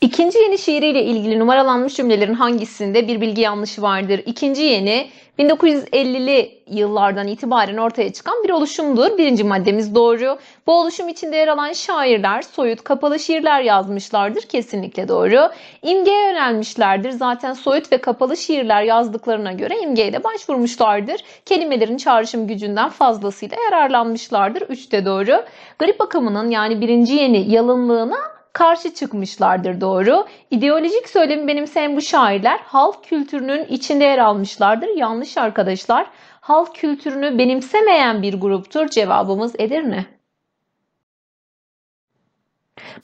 İkinci yeni şiiriyle ilgili numaralanmış cümlelerin hangisinde bir bilgi yanlışı vardır? İkinci yeni 1950'li yıllardan itibaren ortaya çıkan bir oluşumdur. Birinci maddemiz doğru. Bu oluşum içinde yer alan şairler soyut kapalı şiirler yazmışlardır. Kesinlikle doğru. İmgeye yönelmişlerdir. Zaten soyut ve kapalı şiirler yazdıklarına göre imgeye de başvurmuşlardır. Kelimelerin çağrışım gücünden fazlasıyla yararlanmışlardır. Üçte doğru. Grip akımının yani birinci yeni yalınlığına karşı çıkmışlardır doğru. İdeolojik söylemi benimseyen bu şairler halk kültürünün içinde yer almışlardır. Yanlış arkadaşlar. Halk kültürünü benimsemeyen bir gruptur. Cevabımız Edirne.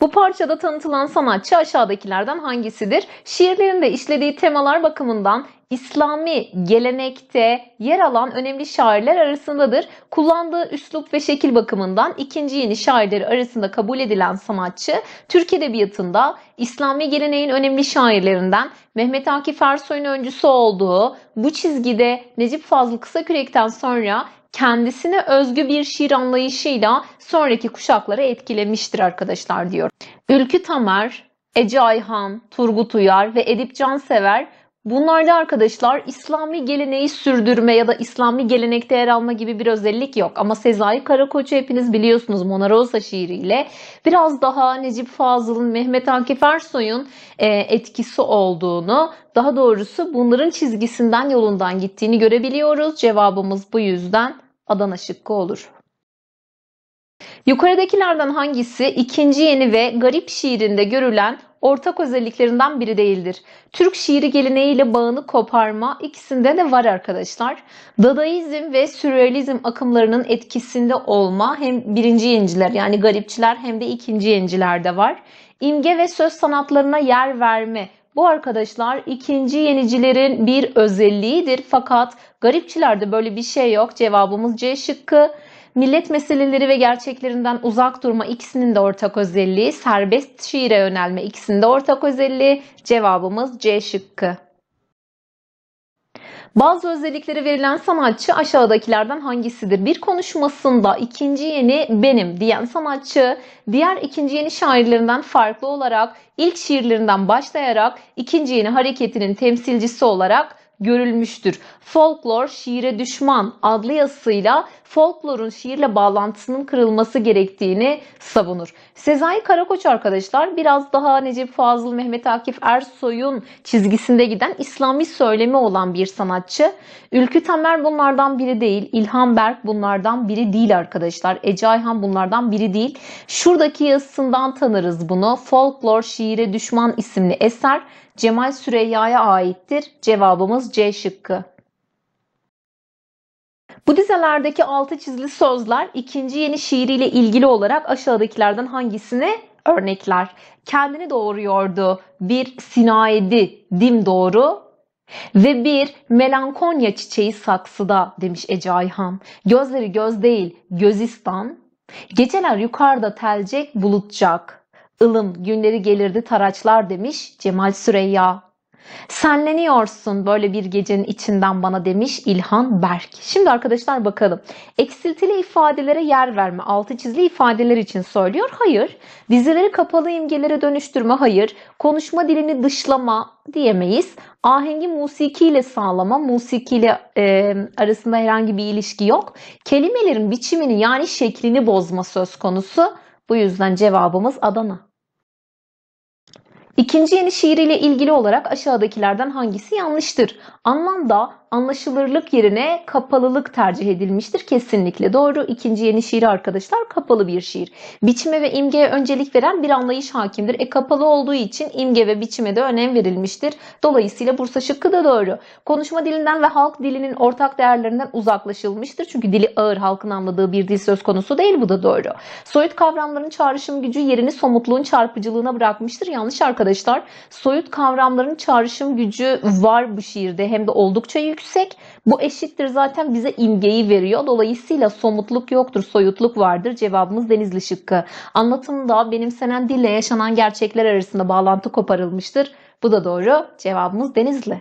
Bu parçada tanıtılan sanatçı aşağıdakilerden hangisidir? Şiirlerinde işlediği temalar bakımından İslami gelenekte yer alan önemli şairler arasındadır. Kullandığı üslup ve şekil bakımından ikinci yeni şairleri arasında kabul edilen sanatçı, Türk Edebiyatı'nda İslami geleneğin önemli şairlerinden Mehmet Akif Ersoy'un öncüsü olduğu, bu çizgide Necip Fazıl Kısakürek'ten sonra kendisine özgü bir şiir anlayışıyla sonraki kuşakları etkilemiştir arkadaşlar diyor. Ülkü Tamer, Ece Ayhan, Turgut Uyar ve Edip Cansever Bunlarda arkadaşlar İslami geleneği sürdürme ya da İslami gelenekte yer alma gibi bir özellik yok. Ama Sezai Karakoç'u hepiniz biliyorsunuz Monarosa şiiriyle. Biraz daha Necip Fazıl'ın, Mehmet Akif Ersoy'un e, etkisi olduğunu, daha doğrusu bunların çizgisinden yolundan gittiğini görebiliyoruz. Cevabımız bu yüzden Adana şıkkı olur. Yukarıdakilerden hangisi ikinci yeni ve garip şiirinde görülen ortak özelliklerinden biri değildir. Türk şiiri geleneğiyle bağını koparma ikisinde de var arkadaşlar. Dadaizm ve sürrealizm akımlarının etkisinde olma hem birinci yeniciler yani garipçiler hem de ikinci yenicilerde var. İmge ve söz sanatlarına yer verme bu arkadaşlar ikinci yenicilerin bir özelliğidir fakat garipçilerde böyle bir şey yok. Cevabımız C şıkkı. Millet meseleleri ve gerçeklerinden uzak durma ikisinin de ortak özelliği, serbest şiire yönelme ikisinin de ortak özelliği. Cevabımız C şıkkı. Bazı özellikleri verilen sanatçı aşağıdakilerden hangisidir? Bir konuşmasında ikinci yeni benim diyen sanatçı diğer ikinci yeni şairlerinden farklı olarak ilk şiirlerinden başlayarak ikinci yeni hareketinin temsilcisi olarak görülmüştür. Folklor şiire düşman adlı yazısıyla folklorun şiirle bağlantısının kırılması gerektiğini savunur. Sezai Karakoç arkadaşlar biraz daha Necip Fazıl, Mehmet Akif Ersoy'un çizgisinde giden İslami söylemi olan bir sanatçı. Ülkü Tamer bunlardan biri değil. İlhan Berk bunlardan biri değil arkadaşlar. Ece Ayhan bunlardan biri değil. Şuradaki yazısından tanırız bunu. Folklor şiire düşman isimli eser Cemal Süreyya'ya aittir. Cevabımız C şıkkı. Bu dizelerdeki altı çizili sözler ikinci yeni şiiriyle ilgili olarak aşağıdakilerden hangisine örnekler? Kendini doğuruyordu. Bir sinaydi. Dim doğru ve bir melankonya çiçeği saksıda demiş Ece Ayhan. Gözleri göz değil, gözistan. Geceler yukarıda telcek bulutcak ılım günleri gelirdi taraçlar demiş Cemal Süreyya. Senleniyorsun böyle bir gecenin içinden bana demiş İlhan Berk. Şimdi arkadaşlar bakalım. Eksiltili ifadelere yer verme, altı çizili ifadeler için söylüyor. Hayır. Dizeleri kapalı imgelere dönüştürme. Hayır. Konuşma dilini dışlama diyemeyiz. Ahengi musikiyle sağlama, musikiyle e, arasında herhangi bir ilişki yok. Kelimelerin biçimini yani şeklini bozma söz konusu. Bu yüzden cevabımız Adana. İkinci yeni şiir ile ilgili olarak aşağıdakilerden hangisi yanlıştır? Anlamda anlaşılırlık yerine kapalılık tercih edilmiştir. Kesinlikle doğru. İkinci yeni şiiri arkadaşlar kapalı bir şiir. Biçime ve imgeye öncelik veren bir anlayış hakimdir. E kapalı olduğu için imge ve biçime de önem verilmiştir. Dolayısıyla Bursa şıkkı da doğru. Konuşma dilinden ve halk dilinin ortak değerlerinden uzaklaşılmıştır. Çünkü dili ağır halkın anladığı bir dil söz konusu değil. Bu da doğru. Soyut kavramların çağrışım gücü yerini somutluğun çarpıcılığına bırakmıştır. Yanlış arkadaşlar arkadaşlar. Soyut kavramların çağrışım gücü var bu şiirde hem de oldukça yüksek. Bu eşittir zaten bize imgeyi veriyor. Dolayısıyla somutluk yoktur, soyutluk vardır. Cevabımız Denizli şıkkı. Anlatımda benimsenen dille yaşanan gerçekler arasında bağlantı koparılmıştır. Bu da doğru. Cevabımız Denizli.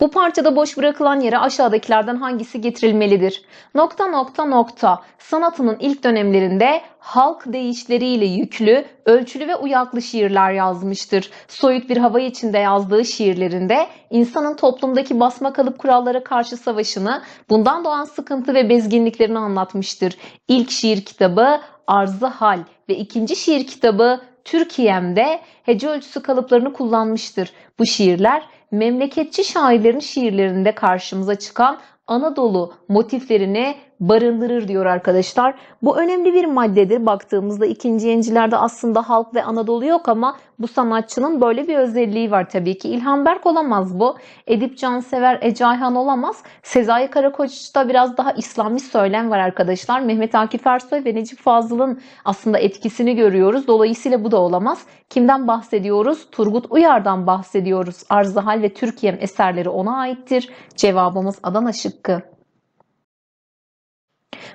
Bu parçada boş bırakılan yere aşağıdakilerden hangisi getirilmelidir? Nokta nokta nokta sanatının ilk dönemlerinde halk deyişleriyle yüklü, ölçülü ve uyaklı şiirler yazmıştır. Soyut bir hava içinde yazdığı şiirlerinde insanın toplumdaki basma kalıp kurallara karşı savaşını, bundan doğan sıkıntı ve bezginliklerini anlatmıştır. İlk şiir kitabı Arzı Hal ve ikinci şiir kitabı Türkiye'mde hece ölçüsü kalıplarını kullanmıştır. Bu şiirler memleketçi şairlerin şiirlerinde karşımıza çıkan Anadolu motiflerini barındırır diyor arkadaşlar. Bu önemli bir maddedir. Baktığımızda ikinci yenicilerde aslında halk ve Anadolu yok ama bu sanatçının böyle bir özelliği var tabii ki. İlhan Berk olamaz bu. Edip Cansever, Ayhan olamaz. Sezai Karakoç'ta biraz daha İslami söylem var arkadaşlar. Mehmet Akif Ersoy ve Necip Fazıl'ın aslında etkisini görüyoruz. Dolayısıyla bu da olamaz. Kimden bahsediyoruz? Turgut Uyar'dan bahsediyoruz. Arzahal ve Türkiye'm eserleri ona aittir. Cevabımız Adana şıkkı.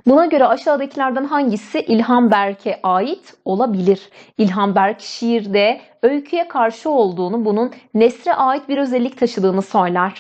Buna göre aşağıdakilerden hangisi İlhan Berk'e ait olabilir? İlhan Berk şiirde öyküye karşı olduğunu, bunun nesre ait bir özellik taşıdığını söyler.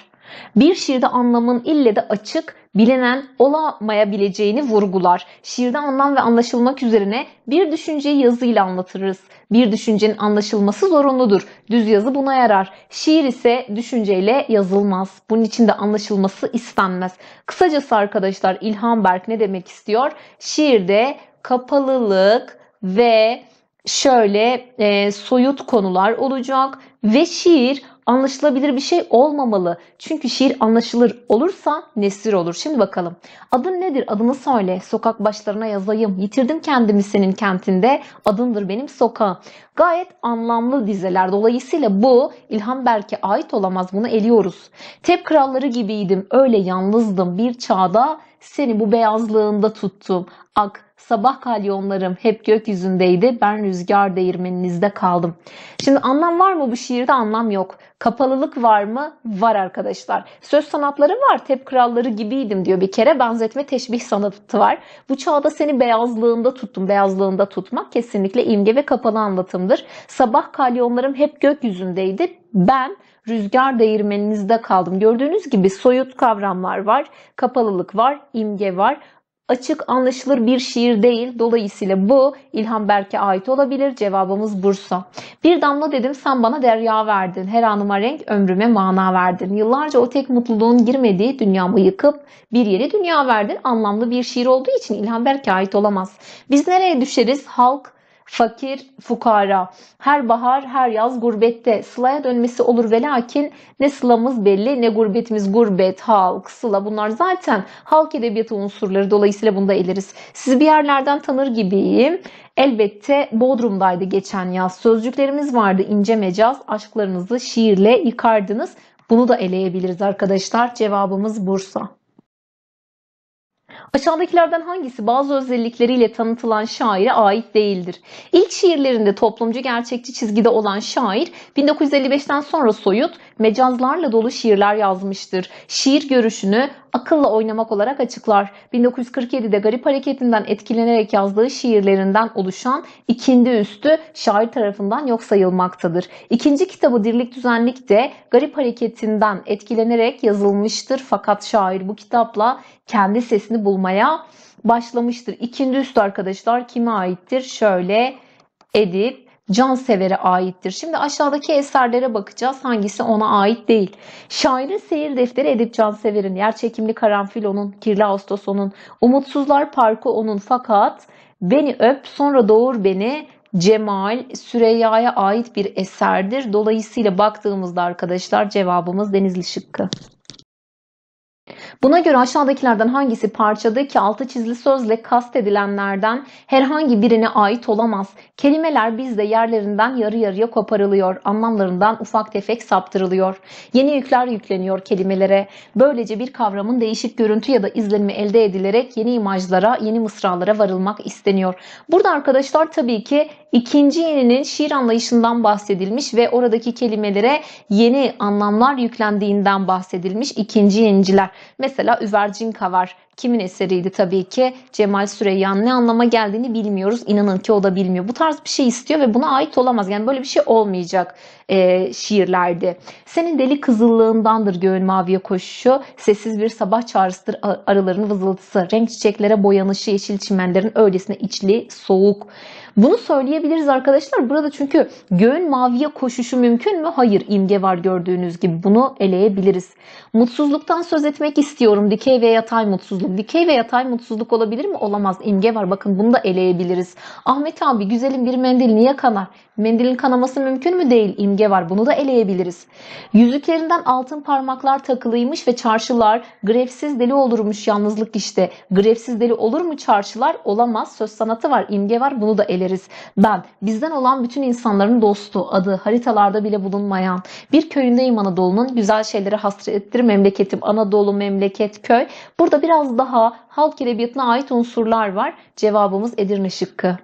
Bir şiirde anlamın ille de açık, bilinen olamayabileceğini vurgular. Şiirde anlam ve anlaşılmak üzerine bir düşünceyi yazıyla anlatırız. Bir düşüncenin anlaşılması zorunludur. Düz yazı buna yarar. Şiir ise düşünceyle yazılmaz. Bunun için de anlaşılması istenmez. Kısacası arkadaşlar İlhan Berk ne demek istiyor? Şiirde kapalılık ve şöyle e, soyut konular olacak ve şiir anlaşılabilir bir şey olmamalı. Çünkü şiir anlaşılır olursa nesir olur. Şimdi bakalım. Adın nedir? Adını söyle. Sokak başlarına yazayım. Yitirdim kendimi senin kentinde. Adındır benim sokağım. Gayet anlamlı dizeler. Dolayısıyla bu İlhan Berk'e ait olamaz. Bunu eliyoruz. Tep kralları gibiydim. Öyle yalnızdım. Bir çağda seni bu beyazlığında tuttum. Ak Sabah kalyonlarım hep gökyüzündeydi. Ben rüzgar değirmeninizde kaldım. Şimdi anlam var mı bu şiirde? Anlam yok. Kapalılık var mı? Var arkadaşlar. Söz sanatları var. Tep kralları gibiydim diyor bir kere. Benzetme teşbih sanatı var. Bu çağda seni beyazlığında tuttum. Beyazlığında tutmak kesinlikle imge ve kapalı anlatımdır. Sabah kalyonlarım hep gökyüzündeydi. Ben rüzgar değirmeninizde kaldım. Gördüğünüz gibi soyut kavramlar var, kapalılık var, imge var açık anlaşılır bir şiir değil. Dolayısıyla bu İlhan Berk'e ait olabilir. Cevabımız Bursa. Bir damla dedim sen bana derya verdin. Her anıma renk ömrüme mana verdin. Yıllarca o tek mutluluğun girmediği dünyamı yıkıp bir yeni dünya verdin. Anlamlı bir şiir olduğu için İlhan Berk'e ait olamaz. Biz nereye düşeriz? Halk fakir, fukara. Her bahar, her yaz gurbette sılaya dönmesi olur ve lakin ne sılamız belli ne gurbetimiz gurbet, halk, sıla bunlar zaten halk edebiyatı unsurları. Dolayısıyla bunda eleriz. Sizi bir yerlerden tanır gibiyim. Elbette Bodrum'daydı geçen yaz. Sözcüklerimiz vardı ince mecaz. Aşklarınızı şiirle yıkardınız. Bunu da eleyebiliriz arkadaşlar. Cevabımız Bursa. Aşağıdakilerden hangisi bazı özellikleriyle tanıtılan şaire ait değildir? İlk şiirlerinde toplumcu gerçekçi çizgide olan şair 1955'ten sonra soyut, mecazlarla dolu şiirler yazmıştır. Şiir görüşünü akılla oynamak olarak açıklar. 1947'de Garip Hareketi'nden etkilenerek yazdığı şiirlerinden oluşan ikindi üstü şair tarafından yok sayılmaktadır. İkinci kitabı Dirlik Düzenlik de Garip Hareketi'nden etkilenerek yazılmıştır. Fakat şair bu kitapla kendi sesini bulmaya başlamıştır. İkindi üstü arkadaşlar kime aittir? Şöyle Edip cansevere aittir. Şimdi aşağıdaki eserlere bakacağız. Hangisi ona ait değil? Şairin Seyir Defteri Edip Cansever'in, Yer Çekimli Karanfil onun, Kirli Ağustos onun, Umutsuzlar Parkı onun fakat Beni Öp Sonra Doğur Beni Cemal Süreyya'ya ait bir eserdir. Dolayısıyla baktığımızda arkadaşlar cevabımız Denizli Şıkkı. Buna göre aşağıdakilerden hangisi parçadaki altı çizili sözle kastedilenlerden herhangi birine ait olamaz. Kelimeler bizde yerlerinden yarı yarıya koparılıyor. Anlamlarından ufak tefek saptırılıyor. Yeni yükler yükleniyor kelimelere. Böylece bir kavramın değişik görüntü ya da izlenimi elde edilerek yeni imajlara, yeni mısralara varılmak isteniyor. Burada arkadaşlar tabii ki ikinci yeninin şiir anlayışından bahsedilmiş ve oradaki kelimelere yeni anlamlar yüklendiğinden bahsedilmiş ikinci yeniciler. Mesela üvercinka kavar. Kimin eseriydi tabii ki? Cemal Süreyya'nın ne anlama geldiğini bilmiyoruz. İnanın ki o da bilmiyor. Bu tarz bir şey istiyor ve buna ait olamaz. Yani böyle bir şey olmayacak e, şiirlerde. Senin deli kızıllığındandır göğün maviye koşuşu. Sessiz bir sabah çağrısıdır arıların vızıltısı. Renk çiçeklere boyanışı yeşil çimenlerin öylesine içli soğuk. Bunu söyleyebiliriz arkadaşlar. Burada çünkü göğün maviye koşuşu mümkün mü? Hayır imge var gördüğünüz gibi. Bunu eleyebiliriz. Mutsuzluktan söz etmek istiyorum. Dikey ve yatay mutsuzluk mutsuzluk, dikey ve yatay mutsuzluk olabilir mi? Olamaz. İmge var. Bakın bunu da eleyebiliriz. Ahmet abi güzelim bir mendil niye kanar? Mendilin kanaması mümkün mü? Değil. İmge var. Bunu da eleyebiliriz. Yüzüklerinden altın parmaklar takılıymış ve çarşılar grefsiz deli olurmuş yalnızlık işte. Grefsiz deli olur mu çarşılar? Olamaz. Söz sanatı var. imge var. Bunu da eleriz. Ben. Bizden olan bütün insanların dostu. Adı haritalarda bile bulunmayan. Bir köyündeyim Anadolu'nun. Güzel şeylere hasrettir memleketim. Anadolu memleket köy. Burada biraz daha halk edebiyatına ait unsurlar var? Cevabımız Edirne şıkkı.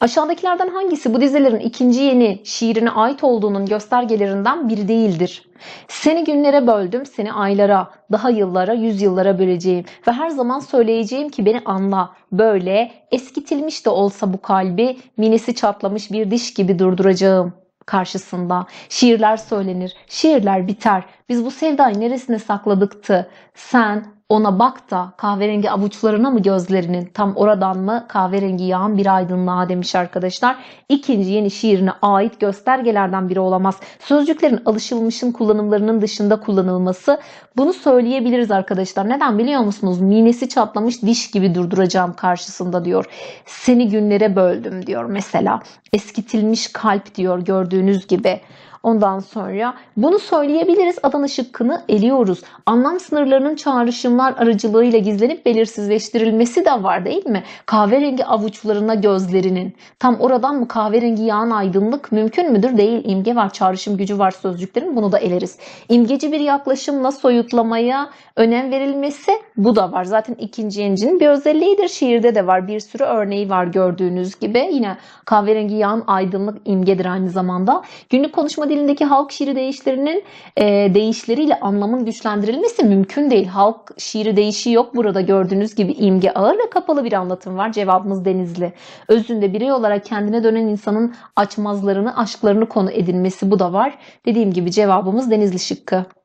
Aşağıdakilerden hangisi bu dizelerin ikinci yeni şiirine ait olduğunun göstergelerinden biri değildir? Seni günlere böldüm, seni aylara, daha yıllara, yüzyıllara böleceğim ve her zaman söyleyeceğim ki beni anla. Böyle eskitilmiş de olsa bu kalbi, minesi çatlamış bir diş gibi durduracağım.'' karşısında. Şiirler söylenir, şiirler biter. Biz bu sevdayı neresine sakladıktı? Sen ona bak da kahverengi avuçlarına mı gözlerinin tam oradan mı kahverengi yağan bir aydınlığa demiş arkadaşlar. İkinci yeni şiirine ait göstergelerden biri olamaz. Sözcüklerin alışılmışın kullanımlarının dışında kullanılması bunu söyleyebiliriz arkadaşlar. Neden biliyor musunuz? Minesi çatlamış diş gibi durduracağım karşısında diyor. Seni günlere böldüm diyor mesela. Eskitilmiş kalp diyor gördüğünüz gibi. Ondan sonra bunu söyleyebiliriz. Adana şıkkını eliyoruz. Anlam sınırlarının çağrışımlar aracılığıyla gizlenip belirsizleştirilmesi de var değil mi? Kahverengi avuçlarına gözlerinin. Tam oradan mı kahverengi yağan aydınlık mümkün müdür? Değil. İmge var, çağrışım gücü var sözcüklerin. Bunu da eleriz. İmgeci bir yaklaşımla soyutlamaya önem verilmesi bu da var. Zaten ikinci encinin bir özelliğidir. Şiirde de var. Bir sürü örneği var gördüğünüz gibi. Yine kahverengi yağan aydınlık imgedir aynı zamanda. Günlük konuşma dilindeki halk şiiri değişlerinin e, değişleriyle anlamın güçlendirilmesi mümkün değil. Halk şiiri değişi yok burada gördüğünüz gibi imge ağır ve kapalı bir anlatım var. Cevabımız Denizli. Özünde birey olarak kendine dönen insanın açmazlarını, aşklarını konu edinmesi bu da var. Dediğim gibi cevabımız Denizli şıkkı.